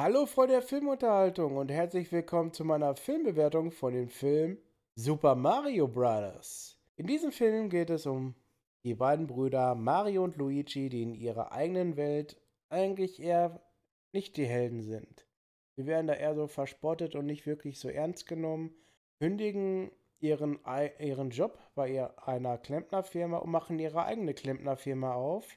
Hallo Freunde der Filmunterhaltung und herzlich willkommen zu meiner Filmbewertung von dem Film Super Mario Brothers. In diesem Film geht es um die beiden Brüder Mario und Luigi, die in ihrer eigenen Welt eigentlich eher nicht die Helden sind. Sie werden da eher so verspottet und nicht wirklich so ernst genommen, kündigen ihren, ihren Job bei einer Klempnerfirma und machen ihre eigene Klempnerfirma auf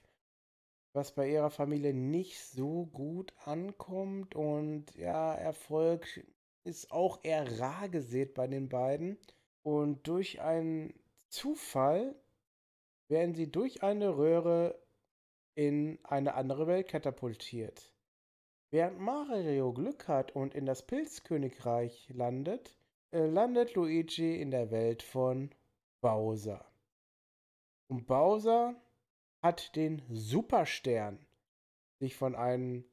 was bei ihrer Familie nicht so gut ankommt. Und ja, Erfolg ist auch eher rar gesät bei den beiden. Und durch einen Zufall werden sie durch eine Röhre in eine andere Welt katapultiert. Während Mario Glück hat und in das Pilzkönigreich landet, äh, landet Luigi in der Welt von Bowser. Und Bowser hat den Superstern sich von einem,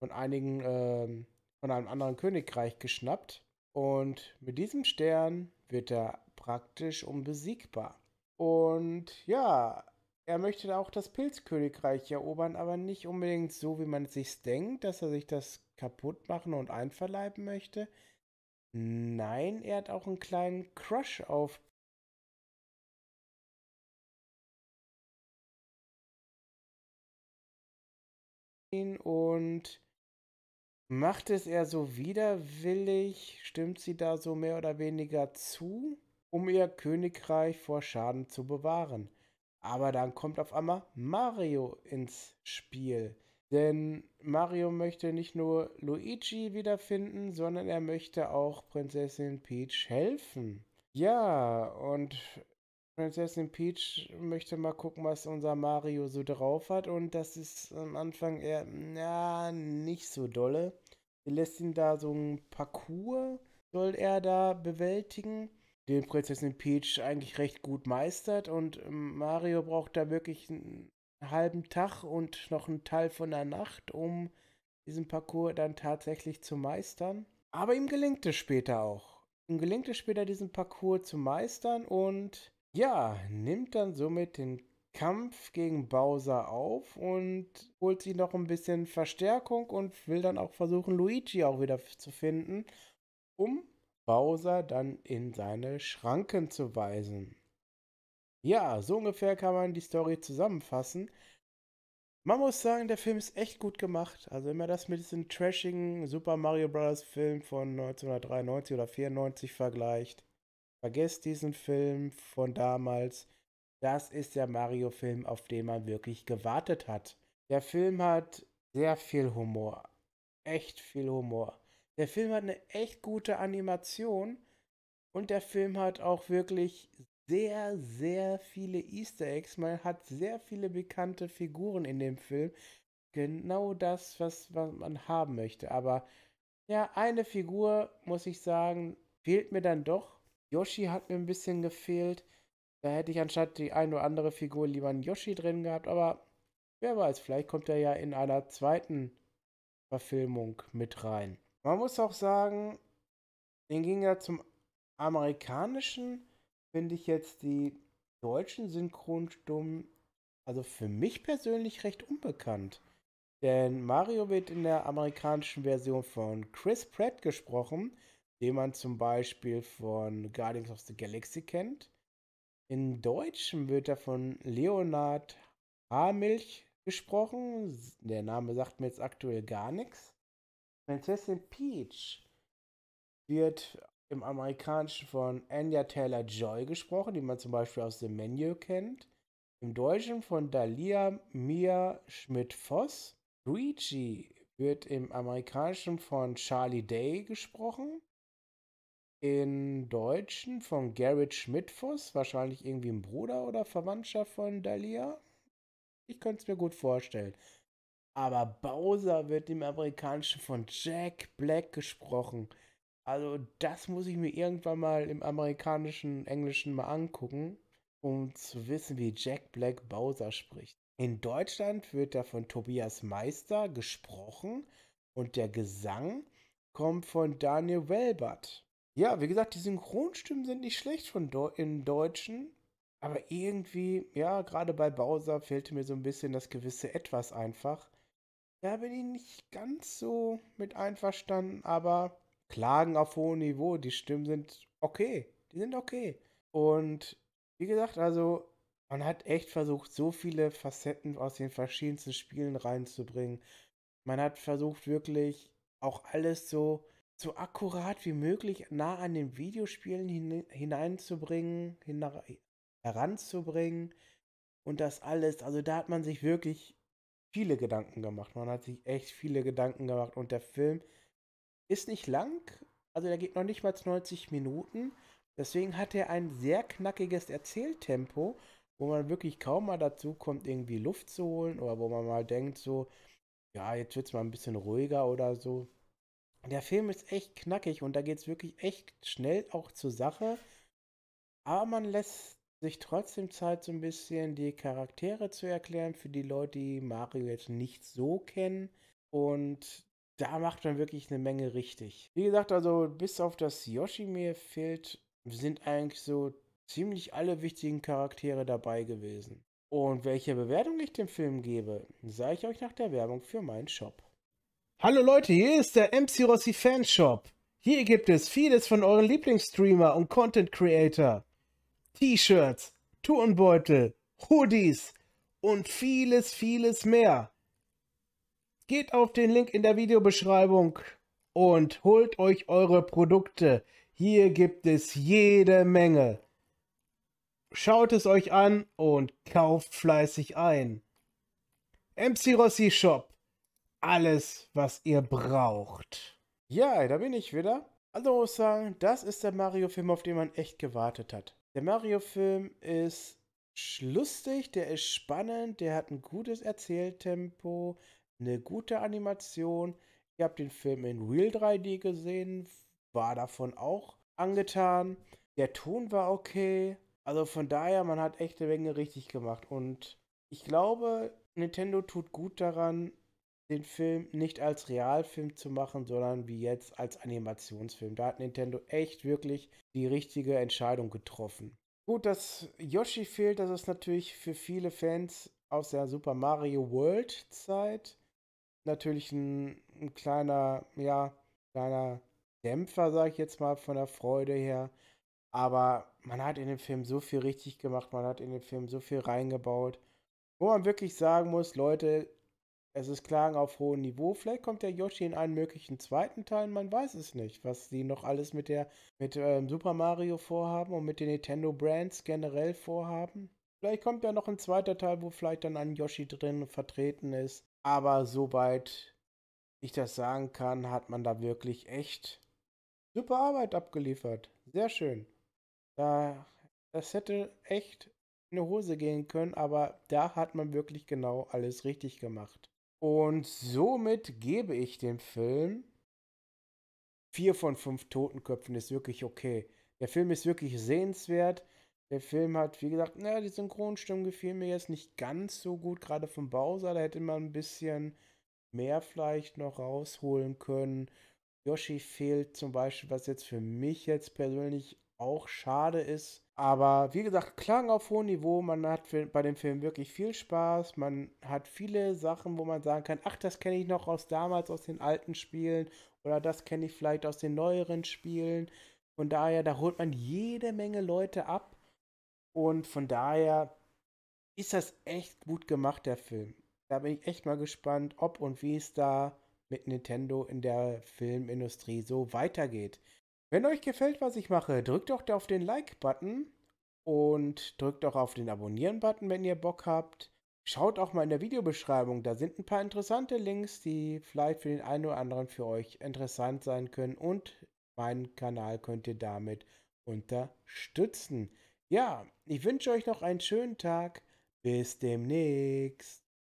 von einigen, äh, von einem anderen Königreich geschnappt. Und mit diesem Stern wird er praktisch unbesiegbar. Und ja, er möchte auch das Pilzkönigreich erobern, aber nicht unbedingt so, wie man es sich denkt, dass er sich das kaputt machen und einverleiben möchte. Nein, er hat auch einen kleinen Crush auf ihn und macht es er so widerwillig, stimmt sie da so mehr oder weniger zu, um ihr Königreich vor Schaden zu bewahren. Aber dann kommt auf einmal Mario ins Spiel. Denn Mario möchte nicht nur Luigi wiederfinden, sondern er möchte auch Prinzessin Peach helfen. Ja, und Prinzessin Peach möchte mal gucken, was unser Mario so drauf hat. Und das ist am Anfang eher, na, nicht so dolle. Sie lässt ihn da so ein Parcours, soll er da bewältigen, den Prinzessin Peach eigentlich recht gut meistert. Und Mario braucht da wirklich einen halben Tag und noch einen Teil von der Nacht, um diesen Parcours dann tatsächlich zu meistern. Aber ihm gelingt es später auch. Ihm gelingt es später, diesen Parcours zu meistern und ja, nimmt dann somit den Kampf gegen Bowser auf und holt sich noch ein bisschen Verstärkung und will dann auch versuchen, Luigi auch wieder zu finden, um Bowser dann in seine Schranken zu weisen. Ja, so ungefähr kann man die Story zusammenfassen. Man muss sagen, der Film ist echt gut gemacht. Also wenn man das mit diesem trashigen Super Mario Bros. Film von 1993 oder 1994 vergleicht Vergesst diesen Film von damals. Das ist der Mario-Film, auf den man wirklich gewartet hat. Der Film hat sehr viel Humor. Echt viel Humor. Der Film hat eine echt gute Animation und der Film hat auch wirklich sehr, sehr viele Easter Eggs. Man hat sehr viele bekannte Figuren in dem Film. Genau das, was, was man haben möchte. Aber ja, eine Figur, muss ich sagen, fehlt mir dann doch Yoshi hat mir ein bisschen gefehlt. Da hätte ich anstatt die ein oder andere Figur lieber einen Yoshi drin gehabt, aber wer weiß, vielleicht kommt er ja in einer zweiten Verfilmung mit rein. Man muss auch sagen, den ging ja zum amerikanischen finde ich jetzt die deutschen Synchronstummen, also für mich persönlich recht unbekannt. Denn Mario wird in der amerikanischen Version von Chris Pratt gesprochen den man zum Beispiel von Guardians of the Galaxy kennt. In Deutschen wird er von Leonard Hamilch gesprochen. Der Name sagt mir jetzt aktuell gar nichts. Prinzessin Peach wird im Amerikanischen von Anya Taylor Joy gesprochen, die man zum Beispiel aus dem Menu kennt. Im Deutschen von Dalia Mia Schmidt-Voss. Luigi wird im Amerikanischen von Charlie Day gesprochen in Deutschen von Garrett Schmidfuss, wahrscheinlich irgendwie ein Bruder oder Verwandtschaft von Dahlia. Ich könnte es mir gut vorstellen. Aber Bowser wird im Amerikanischen von Jack Black gesprochen. Also das muss ich mir irgendwann mal im amerikanischen Englischen mal angucken, um zu wissen, wie Jack Black Bowser spricht. In Deutschland wird er von Tobias Meister gesprochen und der Gesang kommt von Daniel Welbert. Ja, wie gesagt, die Synchronstimmen sind nicht schlecht von Do in Deutschen, aber irgendwie, ja, gerade bei Bowser fehlte mir so ein bisschen das gewisse Etwas einfach. Da bin ich nicht ganz so mit einverstanden, aber Klagen auf hohem Niveau, die Stimmen sind okay, die sind okay. Und wie gesagt, also man hat echt versucht, so viele Facetten aus den verschiedensten Spielen reinzubringen. Man hat versucht, wirklich auch alles so so akkurat wie möglich nah an den Videospielen hin, hineinzubringen, hinein, heranzubringen und das alles. Also da hat man sich wirklich viele Gedanken gemacht. Man hat sich echt viele Gedanken gemacht und der Film ist nicht lang, also der geht noch nicht mal 90 Minuten. Deswegen hat er ein sehr knackiges Erzähltempo, wo man wirklich kaum mal dazu kommt, irgendwie Luft zu holen oder wo man mal denkt so, ja, jetzt wird es mal ein bisschen ruhiger oder so der Film ist echt knackig und da geht es wirklich echt schnell auch zur Sache. Aber man lässt sich trotzdem Zeit, so ein bisschen die Charaktere zu erklären für die Leute, die Mario jetzt nicht so kennen. Und da macht man wirklich eine Menge richtig. Wie gesagt, also bis auf das Yoshi mir fehlt, sind eigentlich so ziemlich alle wichtigen Charaktere dabei gewesen. Und welche Bewertung ich dem Film gebe, sage ich euch nach der Werbung für meinen Shop. Hallo Leute, hier ist der MC Rossi Fanshop. Hier gibt es vieles von euren Lieblingsstreamer und Content Creator. T-Shirts, Turnbeutel, Hoodies und vieles, vieles mehr. Geht auf den Link in der Videobeschreibung und holt euch eure Produkte. Hier gibt es jede Menge. Schaut es euch an und kauft fleißig ein. MC Rossi Shop alles, was ihr braucht. Ja, da bin ich wieder. Also muss sagen, das ist der Mario-Film, auf den man echt gewartet hat. Der Mario-Film ist lustig, der ist spannend, der hat ein gutes Erzähltempo, eine gute Animation. Ich habe den Film in Real 3D gesehen, war davon auch angetan. Der Ton war okay. Also von daher, man hat echte Menge richtig gemacht. Und ich glaube, Nintendo tut gut daran, den Film nicht als Realfilm zu machen, sondern wie jetzt als Animationsfilm. Da hat Nintendo echt wirklich die richtige Entscheidung getroffen. Gut, dass Yoshi fehlt, das ist natürlich für viele Fans aus der Super Mario World Zeit natürlich ein, ein kleiner, ja, kleiner Dämpfer, sag ich jetzt mal, von der Freude her. Aber man hat in dem Film so viel richtig gemacht, man hat in den Film so viel reingebaut, wo man wirklich sagen muss, Leute, es ist Klagen auf hohem Niveau. Vielleicht kommt der Yoshi in einen möglichen zweiten Teil, man weiß es nicht, was sie noch alles mit der mit ähm, Super Mario vorhaben und mit den Nintendo Brands generell vorhaben. Vielleicht kommt ja noch ein zweiter Teil, wo vielleicht dann ein Yoshi drin vertreten ist. Aber soweit ich das sagen kann, hat man da wirklich echt super Arbeit abgeliefert. Sehr schön. Da, das hätte echt in die Hose gehen können, aber da hat man wirklich genau alles richtig gemacht. Und somit gebe ich dem Film vier von fünf Totenköpfen. Ist wirklich okay. Der Film ist wirklich sehenswert. Der Film hat, wie gesagt, naja, die Synchronstimmen gefielen mir jetzt nicht ganz so gut, gerade vom Bowser. Da hätte man ein bisschen mehr vielleicht noch rausholen können. Yoshi fehlt zum Beispiel, was jetzt für mich jetzt persönlich auch schade ist. Aber wie gesagt, Klang auf hohem Niveau. Man hat bei dem Film wirklich viel Spaß. Man hat viele Sachen, wo man sagen kann, ach, das kenne ich noch aus damals, aus den alten Spielen. Oder das kenne ich vielleicht aus den neueren Spielen. Von daher, da holt man jede Menge Leute ab. Und von daher ist das echt gut gemacht, der Film. Da bin ich echt mal gespannt, ob und wie es da mit Nintendo in der Filmindustrie so weitergeht. Wenn euch gefällt, was ich mache, drückt doch auf den Like-Button und drückt auch auf den Abonnieren-Button, wenn ihr Bock habt. Schaut auch mal in der Videobeschreibung, da sind ein paar interessante Links, die vielleicht für den einen oder anderen für euch interessant sein können und meinen Kanal könnt ihr damit unterstützen. Ja, ich wünsche euch noch einen schönen Tag. Bis demnächst.